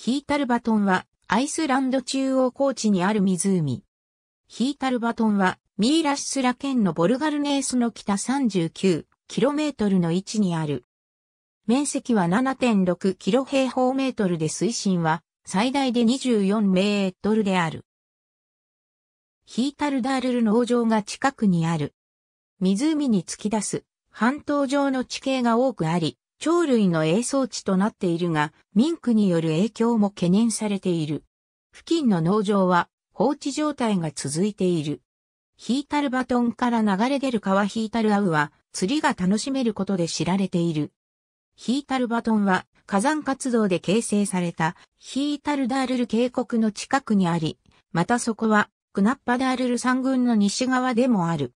ヒータルバトンはアイスランド中央高地にある湖。ヒータルバトンはミーラシスラ県のボルガルネースの北 39km の位置にある。面積は7.6キロ平方メートルで水深は最大で24メートルである。ヒータルダールル農場が近くにある。湖に突き出す半島上の地形が多くあり、鳥類の栄装地となっているが、ミンクによる影響も懸念されている。付近の農場は放置状態が続いている。ヒータルバトンから流れ出る川ヒータルアウは釣りが楽しめることで知られている。ヒータルバトンは火山活動で形成されたヒータルダールル渓谷の近くにあり、またそこはクナッパダールル山群の西側でもある。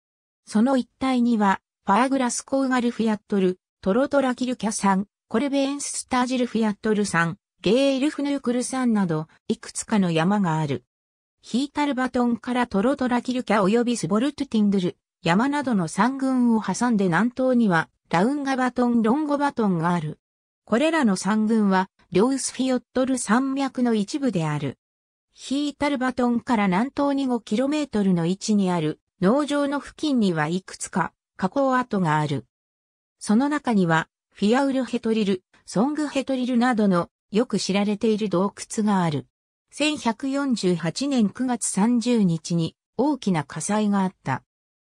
その一帯にはパーグラスコーガルフヤットルトロトラキルキャん、コルベエンススタージルフィアットルん、ゲールフヌークルんなど、いくつかの山がある。ヒータルバトンからトロトラキルキャ及びスボルトゥティングル、山などの山群を挟んで南東には、ラウンガバトン、ロンゴバトンがある。これらの山群は、両ウスフィヨットル山脈の一部である。ヒータルバトンから南東に 5km の位置にある農場の付近にはいくつか加工跡がある。その中には、フィアウルヘトリル、ソングヘトリルなどのよく知られている洞窟がある。1148年9月30日に大きな火災があった。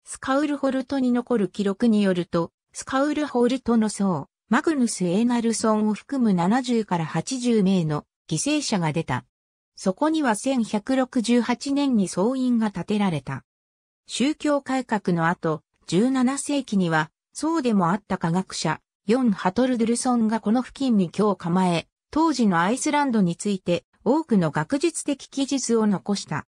スカウルホルトに残る記録によると、スカウルホルトの層、マグヌス・エーナルソンを含む70から80名の犠牲者が出た。そこには1168年に総員が建てられた。宗教改革の後、17世紀にはそうでもあった科学者、ヨン・ハトルドゥルソンがこの付近に今日構え、当時のアイスランドについて多くの学術的記述を残した。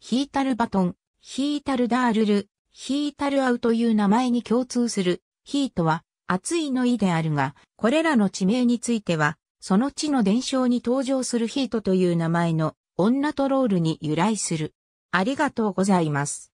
ヒータルバトン、ヒータルダールル、ヒータルアウという名前に共通する、ヒートは、熱いの意であるが、これらの地名については、その地の伝承に登場するヒートという名前の、女トロールに由来する。ありがとうございます。